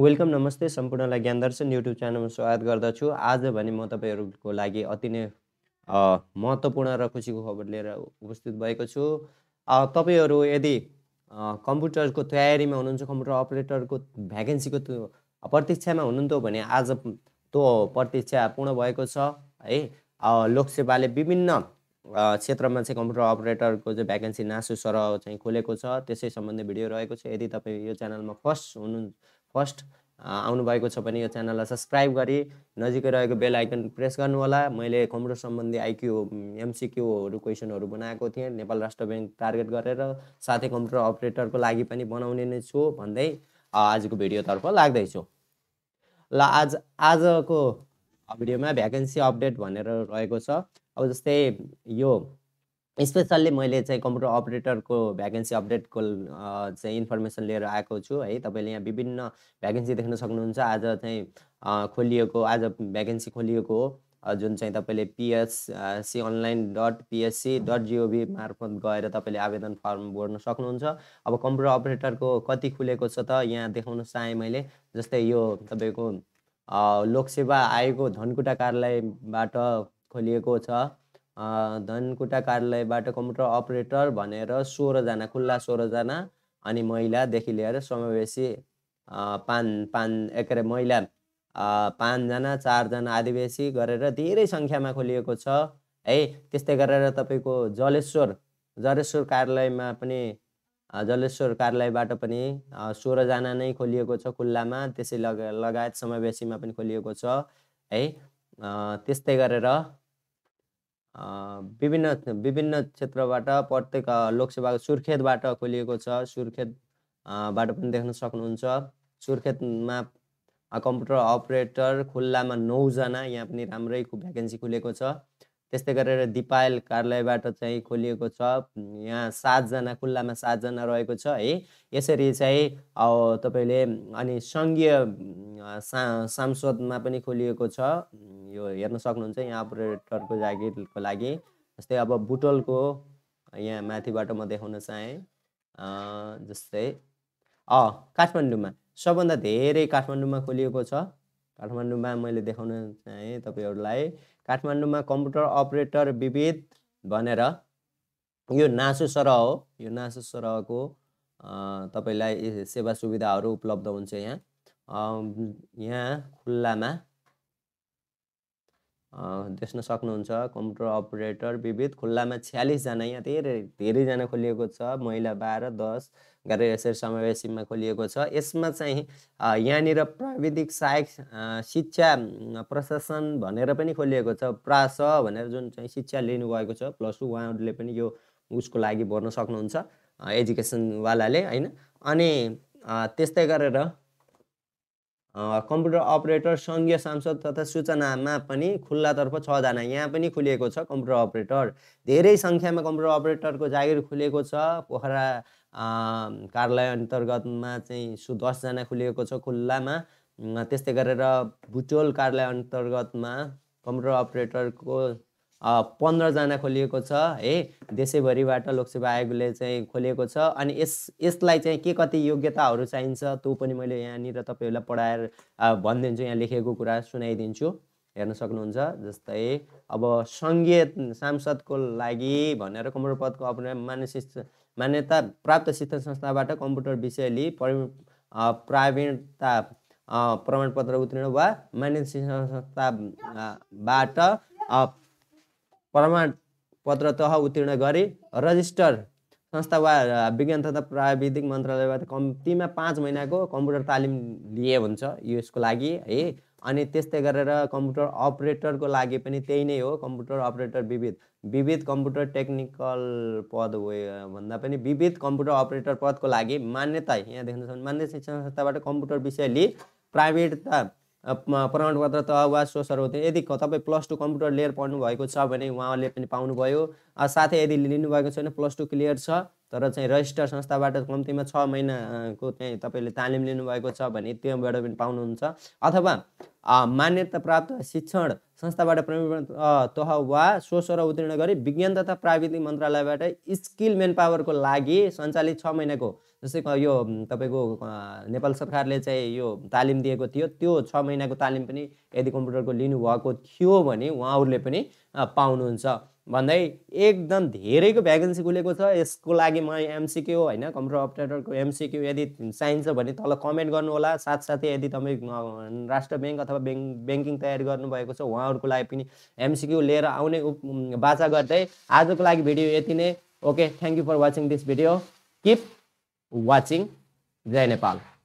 welcome नमस्ते सम्पूर्णलाई ज्ञान दर्शन YouTube च्यानलमा स्वागत गर्दछु आज भने म तपाईँहरूको लागि अति नै महत्त्वपूर्ण र खुसीको खबर लिएर उपस्थित भएको छु तपाईँहरू यदि कम्प्युटरको तयारीमा हुनुहुन्छ कम्प्युटर अपरेटरको भ्याकेन्सीको प्रतीक्षामा हुनुहुन्थ्यो भने आज त्यो प्रतीक्षा पूर्ण भएको छ है लोकसेवाले विभिन्न क्षेत्रमा चाहिँ कम्प्युटर अपरेटरको चाहिँ भ्याकेन्सी नासु सर चाहिँ खोलेको छ त्यसै सम्बन्धी भिडियो रहेको छ यदि तपाईँ यो च्यानलमा फर्स्ट हुनु फर्स्ट आउनुभएको छ भने यो च्यानललाई सब्सक्राइब गरी नजिकै रहेको बेल आइकन प्रेस गर्नु होला मैले कम्प्युटर सम्बन्धी आइक्यू एमसिक्यूहरू क्वेसनहरू बनाएको थिएँ नेपाल राष्ट्र ब्याङ्क टार्गेट गरेर साथै कम्प्युटर अपरेटरको लागि पनि बनाउने नै छु भन्दै आजको भिडियोतर्फ लाग्दैछु ल आज आजको भिडियोमा भ्याकेन्सी अपडेट भनेर रहेको छ अब जस्तै यो स्पेसल्ली मैले चाहिँ कम्प्युटर अपरेटरको भ्याकेन्सी अपडेटको चाहिँ इन्फर्मेसन लिएर आएको छु है तपाईँले यहाँ विभिन्न भ्याकेन्सी देख्न सक्नुहुन्छ आज चाहिँ खोलिएको आज भ्याकेन्सी खोलिएको हो जुन चाहिँ तपाईँले PSC online dot PSC dot gov मार्फत गएर तपाईँले आवेदन फर्म भर्न सक्नुहुन्छ अब कम्प्युटर अपरेटरको कति खुलेको छ त यहाँ देखाउन चाहेँ मैले जस्तै यो तपाईँको लोकसेवा आयोगको धनकुटा कार्यालयबाट खोलिएको छ धनकुटा कार्यालयबाट कम्प्युटर अपरेटर भनेर सोह्रजना खुल्ला सोह्रजना अनि महिलादेखि लिएर समावेशी पान पान एक महिला पाँचजना चारजना आदिवासी गरेर धेरै सङ्ख्यामा खोलिएको छ है त्यस्तै गरेर तपाईँको जलेश्वर जलेश्वर कार्यालयमा पनि जलेश्वर कार्यालयबाट पनि सोह्रजना नै खोलिएको छ खुल्लामा त्यसै लग लगायत समावेशीमा पनि खोलिएको छ है त्यस्तै गरेर विभिन्न विभिन्न क्षेत्रबाट प्रत्येक लोकसेवा सुर्खेतबाट खोलिएको छ सुर्खेत बाट पनि देख्न सक्नुहुन्छ सुर्खेतमा कम्प्युटर अपरेटर खुल्लामा नौजना यहाँ पनि राम्रै भ्याकेन्सी खुलेको छ त्यस्तै गरेर दिपायल कार्यालयबाट चाहिँ खोलिएको छ यहाँ सातजना खुल्लामा सातजना रहेको छ है यसरी चाहिँ तपाईँले अनि सङ्घीय सा सांसदमा पनि खोलिएको छ यो हेर्न सक्नुहुन्छ यहाँ अपरेटरको जागिरको लागि जस्तै अब बुटलको यहाँ माथिबाट म देखाउन चाहेँ जस्तै अँ काठमाडौँमा सबभन्दा धेरै काठमाडौँमा खोलिएको छ काठमाडौँमा मैले देखाउन चाहेँ तपाईँहरूलाई काठमाडौँमा कम्प्युटर अपरेटर विविध भनेर यो नासु सरह हो यो नासु सरहको तपाईँलाई सेवा सुविधाहरू उपलब्ध हुन्छ यहाँ यहाँ खुल्लामा देख्न सक्नुहुन्छ कम्प्युटर अपरेटर विविध खुल्लामा छ्यालिसजना यहाँ धेरै धेरैजना खोलिएको छ महिला बाह्र दस गरेर यसरी समावेशीमा खोलिएको छ यसमा चाहिँ यहाँनिर प्राविधिक सहायक शिक्षा प्रशासन भनेर पनि खोलिएको छ प्रास भनेर जुन चाहिँ शिक्षा लिनुभएको छ प्लस टू उहाँहरूले पनि यो उसको लागि भर्न सक्नुहुन्छ एजुकेसनवालाले होइन अनि त्यस्तै गरेर कम्प्युटर अपरेटर सङ्घीय सांसद तथा सूचनामा पनि खुल्लातर्फ छजना यहाँ पनि खुलिएको छ कम्प्युटर अपरेटर धेरै सङ्ख्यामा कम्प्युटर अपरेटरको जागिर खुलेको छ पोखरा कार्यालय अन्तर्गतमा चाहिँ सु दसजना खुलिएको छ खुल्लामा त्यस्तै गरेर भुटोल कार्यालय अन्तर्गतमा कम्प्युटर अपरेटरको पन्ध्रजना खोलिएको छ है देशैभरिबाट लोकसेवा आयोगले चाहिँ खोलिएको छ अनि यस यसलाई चाहिँ के कति योग्यताहरू चाहिन्छ त्यो पनि मैले यहाँनिर तपाईँहरूलाई पढाएर भनिदिन्छु यहाँ लेखेको कुरा सुनाइदिन्छु हेर्न सक्नुहुन्छ जस्तै अब सङ्घीय सांसदको लागि भनेर कम्प्युटर पदको अपना मान्य मान्यता प्राप्त शिक्षण संस्थाबाट कम्प्युटर विषय लिई प्रावीणता प्रमाणपत्र उत्तीर्ण वा मान्य शिक्षण संस्थाबाट प्रमाणपत्र तह उत्तीर्ण गरे रजिस्टर संस्था वा विज्ञान तथा प्राविधिक मन्त्रालयबाट कम्तीमा पाँच महिनाको कम्प्युटर तालिम लिए हुन्छ यसको लागि है अनि त्यस्तै गरेर कम्प्युटर अपरेटरको लागि पनि त्यही नै हो कम्प्युटर अपरेटर विविध विविध कम्प्युटर टेक्निकल पद भन्दा पनि विविध कम्प्युटर अपरेटर पदको लागि मान्यता यहाँ देख्न सक्नुहुन्छ मान्य शिक्षण संस्थाबाट कम्प्युटर विषय लिई प्राइभेट प्रमाणपत्र त वा सोसर हुँदैन यदि तपाईँ प्लस टू कम्प्युटर लिएर पढ्नुभएको छ भने उहाँले पनि पाउनुभयो साथै यदि लिनुभएको छैन प्लस टू क्लियर छ तर चाहिँ रजिस्टर संस्थाबाट कम्तीमा छ महिनाको चाहिँ तपाईँले तालिम लिनुभएको छ भने त्योबाट पनि पाउनुहुन्छ अथवा मान्यता प्राप्त शिक्षण संस्थाबाट प्रवीण तह वा स्वस्वर उत्तीर्ण गरी विज्ञान तथा प्राविधिक मन्त्रालयबाट स्किल म्यान पावरको लागि सञ्चालित छ महिनाको जस्तै यो तपाईँको नेपाल सरकारले चाहिँ यो तालिम दिएको थियो त्यो छ महिनाको तालिम पनि यदि कम्प्युटरको लिनुभएको थियो भने उहाँहरूले पनि पाउनुहुन्छ भन्दै एकदम धेरैको भ्याकेन्सी खुलेको छ यसको लागि म एमसिक्यू होइन कम्प्युटर अपरेटरको एमसिक्यू यदि चाहिन्छ भने तल कमेन्ट गर्नुहोला साथसाथै यदि तपाईँ राष्ट्र ब्याङ्क अथवा ब्याङ्क ब्याङ्किङ तयार गर्नुभएको छ उहाँ अर्को को पनि एमसिक्यू लिएर आउने बाचा आज को लगी भिडियो ये नै okay thank you for watching this video keep watching जय नेपाल